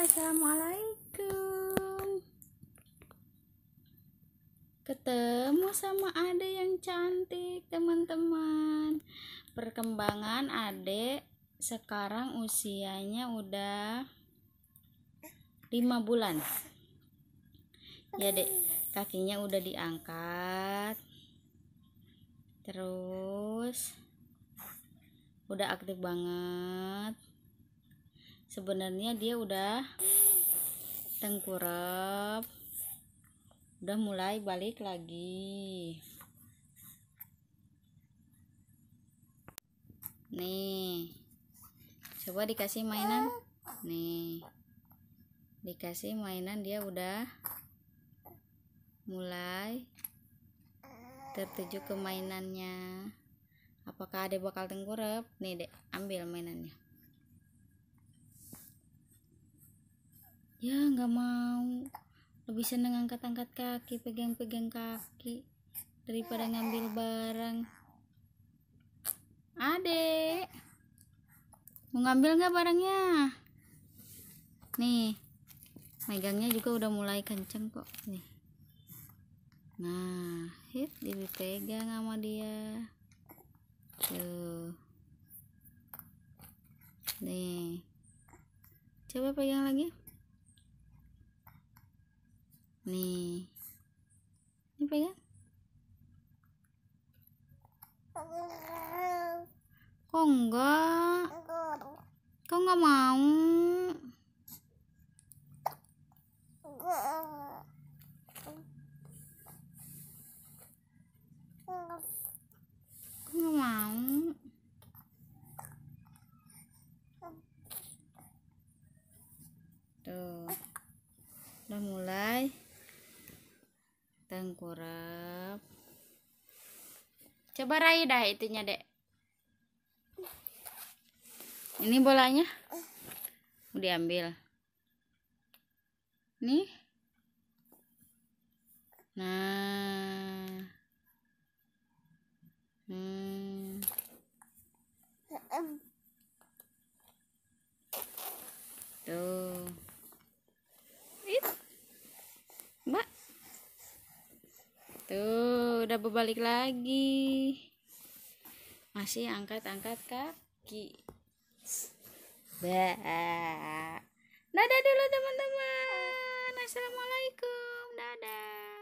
assalamualaikum ketemu sama ade yang cantik teman-teman perkembangan ade sekarang usianya udah 5 bulan ya dek kakinya udah diangkat terus udah aktif banget sebenarnya dia udah tengkurap udah mulai balik lagi nih coba dikasih mainan nih dikasih mainan dia udah mulai tertuju ke mainannya apakah ada bakal tengkurap nih dek ambil mainannya ya nggak mau lebih seneng angkat-angkat kaki pegang-pegang kaki daripada ngambil barang adek mau ngambil nggak barangnya nih megangnya juga udah mulai kenceng kok nih nah hit dipegang sama dia tuh nih coba pegang lagi nih ini pegang kok enggak kok enggak mau kok enggak mau tuh udah mulai tengkurap coba raih dah itunya dek ini bolanya mau diambil nih nah tuh udah berbalik lagi masih angkat-angkat kaki ba dadah dulu teman-teman assalamualaikum dadah